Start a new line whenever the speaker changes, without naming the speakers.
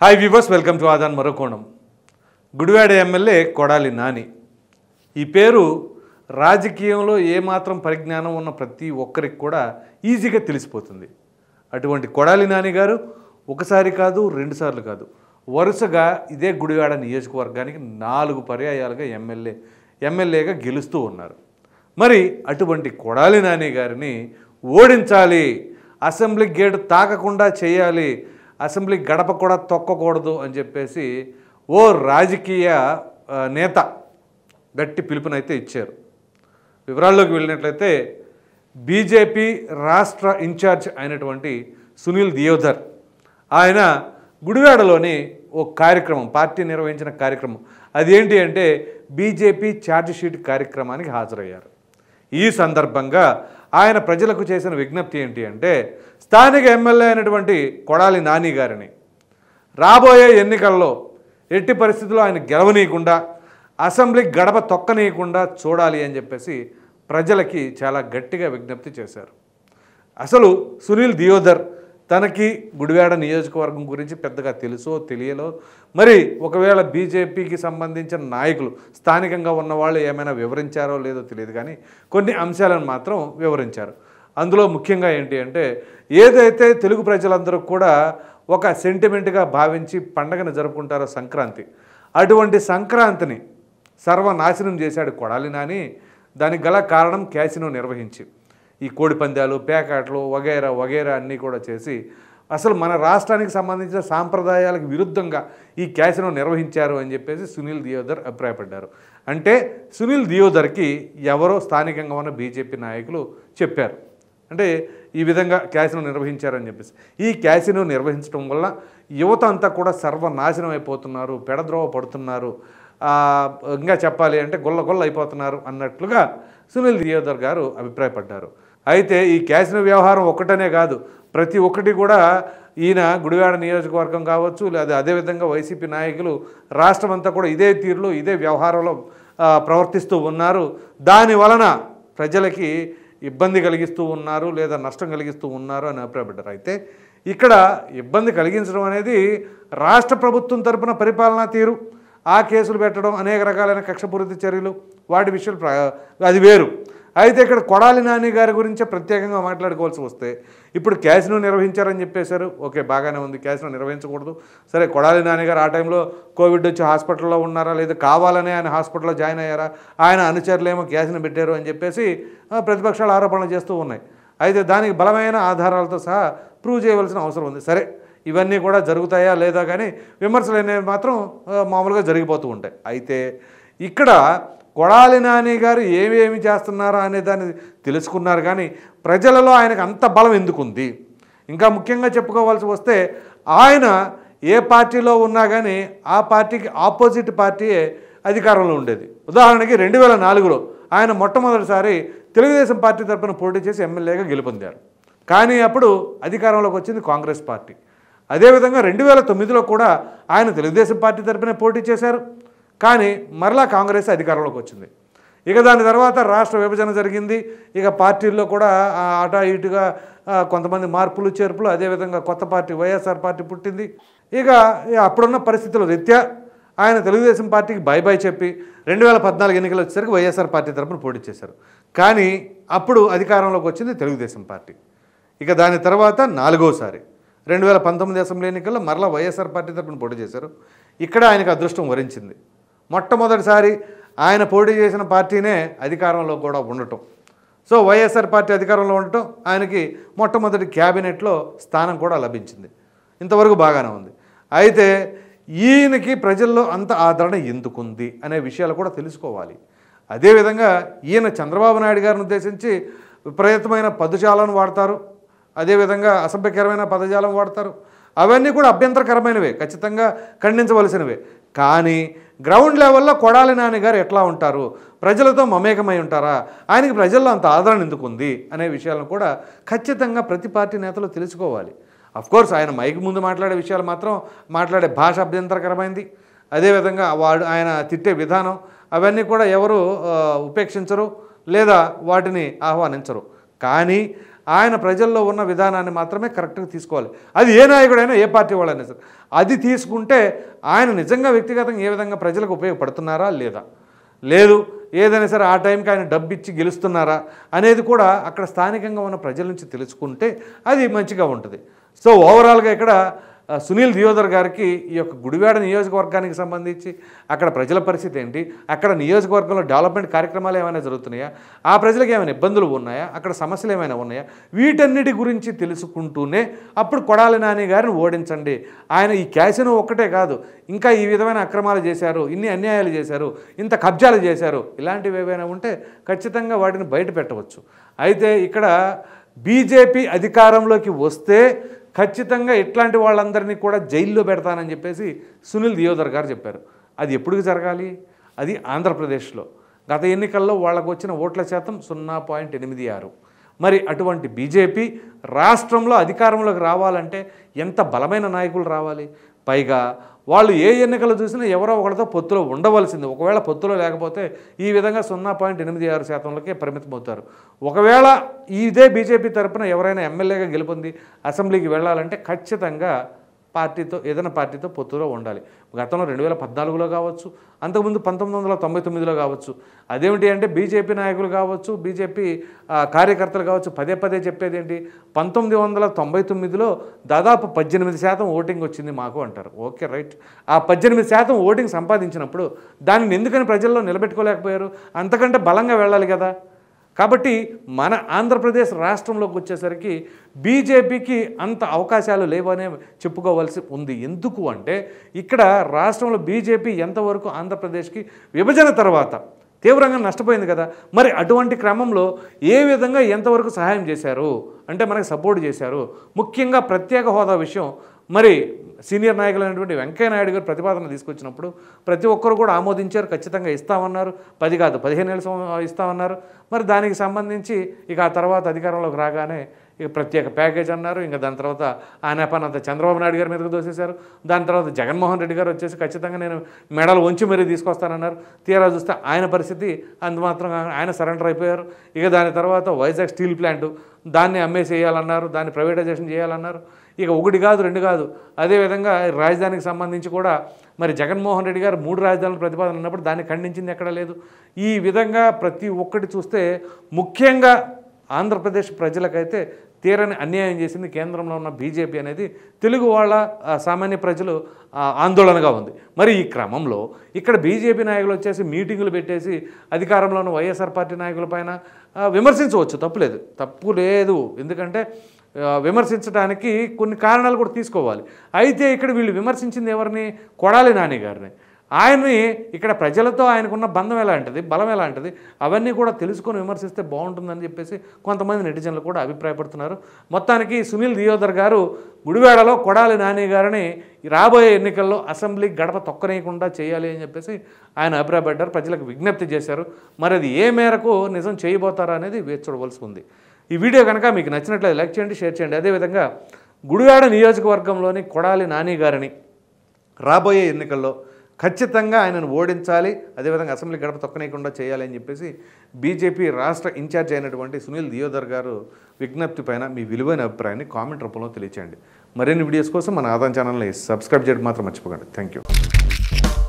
hi viewers welcome to Aadhan మరోకోణం Gudivada MLA Kodali Nani ఈ పేరు రాజకీయంలో ఏమాత్రం పరిజ్ఞానం ఉన్న ప్రతి ఒక్కరికి కూడా ఈజీగా తెలిసిపోతుంది అటువంటి కొడాలి నాని గారు ఒకసారి కాదు రెండుసార్లు కాదు వరుసగా ఇదే గుడివాడ నియోజకవర్గానికి నాలుగు పర్యాయాలుగా ఎమ్మెల్యే ఎమ్మెల్యేగా గెలుస్తూ ఉన్నారు మరి అటువంటి కొడాలి నాని గారిని ఓడించాలి అసెంబ్లీ గేట్ తాకకుండా చేయాలి అసెంబ్లీ గడప కూడా తొక్కకూడదు అని చెప్పేసి ఓ రాజకీయ నేత గట్టి పిలుపునైతే ఇచ్చారు వివరాల్లోకి వెళ్ళినట్లయితే బీజేపీ రాష్ట్ర ఇన్ఛార్జ్ అయినటువంటి సునీల్ దియోధర్ ఆయన గుడివాడలోని ఓ కార్యక్రమం పార్టీ నిర్వహించిన కార్యక్రమం అదేంటి అంటే బీజేపీ ఛార్జ్ షీట్ కార్యక్రమానికి హాజరయ్యారు ఈ సందర్భంగా ఆయన ప్రజలకు చేసిన విజ్ఞప్తి ఏంటి అంటే స్థానిక ఎమ్మెల్యే అయినటువంటి కొడాలి నాని గారిని రాబోయే ఎన్నికల్లో ఎట్టి పరిస్థితుల్లో ఆయన గెలవనీయకుండా అసెంబ్లీ గడప తొక్కనీయకుండా చూడాలి అని చెప్పేసి ప్రజలకి చాలా గట్టిగా విజ్ఞప్తి చేశారు అసలు సునీల్ దియోధర్ తనకి గుడివాడ నియోజకవర్గం గురించి పెద్దగా తెలుసో తెలియలో మరి ఒకవేళ బీజేపీకి సంబంధించిన నాయకులు స్థానికంగా ఉన్నవాళ్ళు ఏమైనా వివరించారో లేదో తెలియదు కానీ కొన్ని అంశాలను మాత్రం వివరించారు అందులో ముఖ్యంగా ఏంటి అంటే ఏదైతే తెలుగు ప్రజలందరూ కూడా ఒక సెంటిమెంట్గా భావించి పండగను జరుపుకుంటారో సంక్రాంతి అటువంటి సంక్రాంతిని సర్వనాశనం చేశాడు కొడాలి నాని దానికి గల కారణం క్యాసినో నిర్వహించి ఈ కోడి పందాలు పేకాట్లు వగైరా వగైరా అన్నీ కూడా చేసి అసలు మన రాష్ట్రానికి సంబంధించిన సాంప్రదాయాలకు విరుద్ధంగా ఈ క్యాసినో నిర్వహించారు అని చెప్పేసి సునీల్ దియోదర్ అభిప్రాయపడ్డారు అంటే సునీల్ దియోదర్కి ఎవరో స్థానికంగా ఉన్న బీజేపీ నాయకులు చెప్పారు అంటే ఈ విధంగా క్యాసినో నిర్వహించారని చెప్పేసి ఈ క్యాసినో నిర్వహించడం వల్ల యువత అంతా కూడా సర్వనాశనం అయిపోతున్నారు పెడద్రోవ పడుతున్నారు ఇంకా చెప్పాలి అంటే గొల్ల గొల్ల అయిపోతున్నారు అన్నట్లుగా సునీల్ దియోదర్ గారు అభిప్రాయపడ్డారు అయితే ఈ క్యాసిన వ్యవహారం ఒక్కటనే కాదు ప్రతి ఒక్కటి కూడా ఈయన గుడివాడ నియోజకవర్గం కావచ్చు లేదా అదేవిధంగా వైసీపీ నాయకులు రాష్ట్రం అంతా కూడా ఇదే తీరులో ఇదే వ్యవహారంలో ప్రవర్తిస్తూ ఉన్నారు దాని వలన ప్రజలకి ఇబ్బంది కలిగిస్తూ ఉన్నారు లేదా నష్టం కలిగిస్తూ ఉన్నారు అని అభిప్రాయపడ్డారు అయితే ఇక్కడ ఇబ్బంది కలిగించడం అనేది రాష్ట్ర ప్రభుత్వం తరపున పరిపాలనా తీరు ఆ కేసులు పెట్టడం అనేక రకాలైన కక్షపూరిత చర్యలు వాటి విషయాలు అది వేరు అయితే ఇక్కడ కొడాలి నాని గారి గురించే ప్రత్యేకంగా మాట్లాడుకోవాల్సి వస్తే ఇప్పుడు క్యాసినో నిర్వహించారని చెప్పేశారు ఓకే బాగానే ఉంది క్యాసినో నిర్వహించకూడదు సరే కొడాలి నాని గారు ఆ టైంలో కోవిడ్ వచ్చి హాస్పిటల్లో ఉన్నారా లేదా కావాలనే ఆయన హాస్పిటల్లో జాయిన్ అయ్యారా ఆయన అనుచరులేమో క్యాసినో పెట్టారు అని చెప్పేసి ప్రతిపక్షాలు ఆరోపణలు చేస్తూ ఉన్నాయి అయితే దానికి బలమైన ఆధారాలతో సహా ప్రూవ్ చేయవలసిన అవసరం ఉంది సరే ఇవన్నీ కూడా జరుగుతాయా లేదా కానీ విమర్శలు అనేవి మాత్రం మామూలుగా జరిగిపోతూ ఉంటాయి అయితే ఇక్కడ కొడాలి నాని గారు ఏమేమి చేస్తున్నారా అనే దాన్ని తెలుసుకున్నారు కానీ ప్రజలలో ఆయనకు అంత బలం ఎందుకుంది ఇంకా ముఖ్యంగా చెప్పుకోవాల్సి వస్తే ఆయన ఏ పార్టీలో ఉన్నా కానీ ఆ పార్టీకి ఆపోజిట్ పార్టీయే అధికారంలో ఉండేది ఉదాహరణకి రెండు వేల నాలుగులో ఆయన మొట్టమొదటిసారి తెలుగుదేశం పార్టీ తరఫున పోటీ చేసి ఎమ్మెల్యేగా గెలుపొందారు కానీ అప్పుడు అధికారంలోకి వచ్చింది కాంగ్రెస్ పార్టీ అదేవిధంగా రెండు వేల తొమ్మిదిలో కూడా ఆయన తెలుగుదేశం పార్టీ తరఫున పోటీ చేశారు కానీ మరలా కాంగ్రెస్ అధికారంలోకి వచ్చింది ఇక దాని తర్వాత రాష్ట్ర విభజన జరిగింది ఇక పార్టీల్లో కూడా అటా ఇటుగా కొంతమంది మార్పులు చేర్పులు అదేవిధంగా కొత్త పార్టీ వైఎస్ఆర్ పార్టీ పుట్టింది ఇక అప్పుడున్న పరిస్థితుల రీత్యా ఆయన తెలుగుదేశం పార్టీకి బై బాయ్ చెప్పి రెండు వేల పద్నాలుగు ఎన్నికలు వచ్చేసరికి వైఎస్ఆర్ పార్టీ తరఫున పోటీ చేశారు కానీ అప్పుడు అధికారంలోకి వచ్చింది తెలుగుదేశం పార్టీ ఇక దాని తర్వాత నాలుగోసారి రెండు వేల పంతొమ్మిది అసెంబ్లీ ఎన్నికల్లో మరలా వైఎస్ఆర్ పార్టీ తరఫున పోటీ చేశారు ఇక్కడ ఆయనకు అదృష్టం వరించింది మొట్టమొదటిసారి ఆయన పోటీ చేసిన పార్టీనే అధికారంలో కూడా ఉండటం సో వైఎస్ఆర్ పార్టీ అధికారంలో ఉండటం ఆయనకి మొట్టమొదటి క్యాబినెట్లో స్థానం కూడా లభించింది ఇంతవరకు బాగానే ఉంది అయితే ఈయనకి ప్రజల్లో అంత ఆదరణ ఎందుకుంది అనే విషయాలు కూడా తెలుసుకోవాలి అదేవిధంగా ఈయన చంద్రబాబు నాయుడు గారిని ఉద్దేశించి విపరీతమైన పదజాలను వాడతారు అదేవిధంగా అసభ్యకరమైన పదజాలం వాడతారు అవన్నీ కూడా అభ్యంతరకరమైనవే ఖచ్చితంగా ఖండించవలసినవే కానీ గ్రౌండ్ లెవెల్లో కొడాలి నాని గారు ఎట్లా ఉంటారు ప్రజలతో మమేకమై ఉంటారా ఆయనకి ప్రజల్లో అంత ఆదరణ ఎందుకు ఉంది అనే విషయాలను కూడా ఖచ్చితంగా ప్రతి పార్టీ నేతలు తెలుసుకోవాలి కోర్స్ ఆయన మైకి ముందు మాట్లాడే విషయాలు మాత్రం మాట్లాడే భాష అభ్యంతరకరమైంది అదేవిధంగా వాడు ఆయన తిట్టే విధానం అవన్నీ కూడా ఎవరు ఉపేక్షించరు లేదా వాటిని ఆహ్వానించరు కానీ ఆయన ప్రజల్లో ఉన్న విధానాన్ని మాత్రమే కరెక్ట్గా తీసుకోవాలి అది ఏ నాయకుడైనా ఏ పార్టీ వాళ్ళైనా సరే అది తీసుకుంటే ఆయన నిజంగా వ్యక్తిగతంగా ఏ విధంగా ప్రజలకు ఉపయోగపడుతున్నారా లేదా లేదు ఏదైనా సరే ఆ టైంకి ఆయన డబ్బు ఇచ్చి గెలుస్తున్నారా అనేది కూడా అక్కడ స్థానికంగా ఉన్న ప్రజల నుంచి తెలుసుకుంటే అది మంచిగా ఉంటుంది సో ఓవరాల్గా ఇక్కడ సునీల్ దియోదర్ గారికి ఈ యొక్క గుడివాడ నియోజకవర్గానికి సంబంధించి అక్కడ ప్రజల పరిస్థితి ఏంటి అక్కడ నియోజకవర్గంలో డెవలప్మెంట్ కార్యక్రమాలు ఏమైనా జరుగుతున్నాయా ఆ ప్రజలకు ఏమైనా ఇబ్బందులు ఉన్నాయా అక్కడ సమస్యలు ఏమైనా ఉన్నాయా వీటన్నిటి గురించి తెలుసుకుంటూనే అప్పుడు కొడాలి నాని గారిని ఓడించండి ఆయన ఈ క్యాసిన ఒక్కటే కాదు ఇంకా ఈ విధమైన అక్రమాలు చేశారు ఇన్ని అన్యాయాలు చేశారు ఇంత కబ్జాలు చేశారు ఇలాంటివి ఏవైనా ఉంటే ఖచ్చితంగా వాటిని బయట పెట్టవచ్చు అయితే ఇక్కడ బీజేపీ అధికారంలోకి వస్తే ఖచ్చితంగా ఇట్లాంటి వాళ్ళందరినీ కూడా జైల్లో పెడతానని చెప్పేసి సునీల్ దియోదర్ గారు చెప్పారు అది ఎప్పుడు జరగాలి అది ఆంధ్రప్రదేశ్లో గత ఎన్నికల్లో వాళ్ళకు వచ్చిన ఓట్ల శాతం సున్నా పాయింట్ ఎనిమిది ఆరు మరి అటువంటి బీజేపీ రాష్ట్రంలో అధికారంలోకి రావాలంటే ఎంత బలమైన నాయకులు రావాలి పైగా వాళ్ళు ఏ ఎన్నికలు చూసినా ఎవరో ఒకరితో పొత్తులో ఉండవలసింది ఒకవేళ పొత్తులో లేకపోతే ఈ విధంగా సున్నా పాయింట్ ఎనిమిది ఆరు శాతంలోకే పరిమితమవుతారు ఒకవేళ ఇదే బీజేపీ తరఫున ఎవరైనా ఎమ్మెల్యేగా గెలుపొంది అసెంబ్లీకి వెళ్ళాలంటే ఖచ్చితంగా పార్టీతో ఏదైనా పార్టీతో పొత్తులో ఉండాలి గతంలో రెండు వేల పద్నాలుగులో కావచ్చు అంతకుముందు పంతొమ్మిది వందల తొంభై తొమ్మిదిలో కావచ్చు అదేమిటి అంటే బీజేపీ నాయకులు కావచ్చు బీజేపీ కార్యకర్తలు కావచ్చు పదే పదే చెప్పేది ఏంటి పంతొమ్మిది వందల తొంభై తొమ్మిదిలో దాదాపు పద్దెనిమిది శాతం ఓటింగ్ వచ్చింది మాకు అంటారు ఓకే రైట్ ఆ పద్దెనిమిది శాతం ఓటింగ్ సంపాదించినప్పుడు దానిని ఎందుకని ప్రజల్లో నిలబెట్టుకోలేకపోయారు అంతకంటే బలంగా వెళ్ళాలి కదా కాబట్టి మన ఆంధ్రప్రదేశ్ రాష్ట్రంలోకి వచ్చేసరికి బీజేపీకి అంత అవకాశాలు లేవనే చెప్పుకోవాల్సి ఉంది ఎందుకు అంటే ఇక్కడ రాష్ట్రంలో బీజేపీ ఎంతవరకు ఆంధ్రప్రదేశ్కి విభజన తర్వాత తీవ్రంగా నష్టపోయింది కదా మరి అటువంటి క్రమంలో ఏ విధంగా ఎంతవరకు సహాయం చేశారు అంటే మనకు సపోర్ట్ చేశారు ముఖ్యంగా ప్రత్యేక హోదా విషయం మరి సీనియర్ నాయకులు అయినటువంటి నాయుడు గారు ప్రతిపాదన తీసుకొచ్చినప్పుడు ప్రతి ఒక్కరు కూడా ఆమోదించారు ఖచ్చితంగా ఇస్తామన్నారు పది కాదు పదిహేను నెలలు ఇస్తామన్నారు మరి దానికి సంబంధించి ఇక ఆ తర్వాత అధికారంలోకి రాగానే ఇక ప్రత్యేక ప్యాకేజ్ అన్నారు ఇంకా దాని తర్వాత ఆయన పని చంద్రబాబు నాయుడు గారి మీదకి దోసేశారు దాని తర్వాత జగన్మోహన్ రెడ్డి గారు వచ్చేసి ఖచ్చితంగా నేను మెడలు ఉంచి మరీ తీసుకొస్తానన్నారు తీరా చూస్తే ఆయన పరిస్థితి అందుమాత్రం ఆయన సరెండర్ అయిపోయారు ఇక దాని తర్వాత వైజాగ్ స్టీల్ ప్లాంట్ దాన్ని అమ్మేసి వేయాలన్నారు దాన్ని ప్రైవేటైజేషన్ చేయాలన్నారు ఇక ఒకటి కాదు రెండు కాదు అదేవిధంగా రాజధానికి సంబంధించి కూడా మరి జగన్మోహన్ రెడ్డి గారు మూడు రాజధానులు ప్రతిపాదన ఉన్నప్పుడు దాన్ని ఖండించింది ఎక్కడా లేదు ఈ విధంగా ప్రతి ఒక్కటి చూస్తే ముఖ్యంగా ఆంధ్రప్రదేశ్ ప్రజలకైతే తీరని అన్యాయం చేసింది కేంద్రంలో ఉన్న బీజేపీ అనేది తెలుగు వాళ్ళ సామాన్య ప్రజలు ఆందోళనగా ఉంది మరి ఈ క్రమంలో ఇక్కడ బీజేపీ నాయకులు వచ్చేసి మీటింగులు పెట్టేసి అధికారంలో ఉన్న వైఎస్ఆర్ పార్టీ పైన విమర్శించవచ్చు లేదు తప్పు లేదు ఎందుకంటే విమర్శించడానికి కొన్ని కారణాలు కూడా తీసుకోవాలి అయితే ఇక్కడ వీళ్ళు విమర్శించింది ఎవరిని కొడాలి నాని గారిని ఆయన్ని ఇక్కడ ప్రజలతో ఆయనకున్న బంధం ఎలాంటిది బలం ఎలాంటిది అవన్నీ కూడా తెలుసుకొని విమర్శిస్తే బాగుంటుందని చెప్పేసి కొంతమంది నెటిజన్లు కూడా అభిప్రాయపడుతున్నారు మొత్తానికి సునీల్ దియోదర్ గారు గుడివేడలో కొడాలి నాని గారిని రాబోయే ఎన్నికల్లో అసెంబ్లీ గడప తొక్కనేయకుండా చేయాలి అని చెప్పేసి ఆయన అభిప్రాయపడ్డారు ప్రజలకు విజ్ఞప్తి చేశారు మరి అది ఏ మేరకు నిజం చేయబోతారా అనేది వేచి చూడవలసి ఉంది ఈ వీడియో కనుక మీకు నచ్చినట్లయితే లైక్ చేయండి షేర్ చేయండి అదేవిధంగా గుడివాడ నియోజకవర్గంలోని కొడాలి నాని గారిని రాబోయే ఎన్నికల్లో ఖచ్చితంగా ఆయనను ఓడించాలి అదేవిధంగా అసెంబ్లీ గడప తొక్కనీయకుండా చేయాలి అని చెప్పేసి బీజేపీ రాష్ట్ర ఇన్ఛార్జ్ అయినటువంటి సునీల్ దియోదర్ గారు విజ్ఞప్తి పైన మీ విలువైన అభిప్రాయాన్ని కామెంట్ రూపంలో తెలియచేయండి మరిన్ని వీడియోస్ కోసం మన ఆదాయం ఛానల్ని సబ్స్క్రైబ్ చేయడం మాత్రం మర్చిపోకండి థ్యాంక్ యూ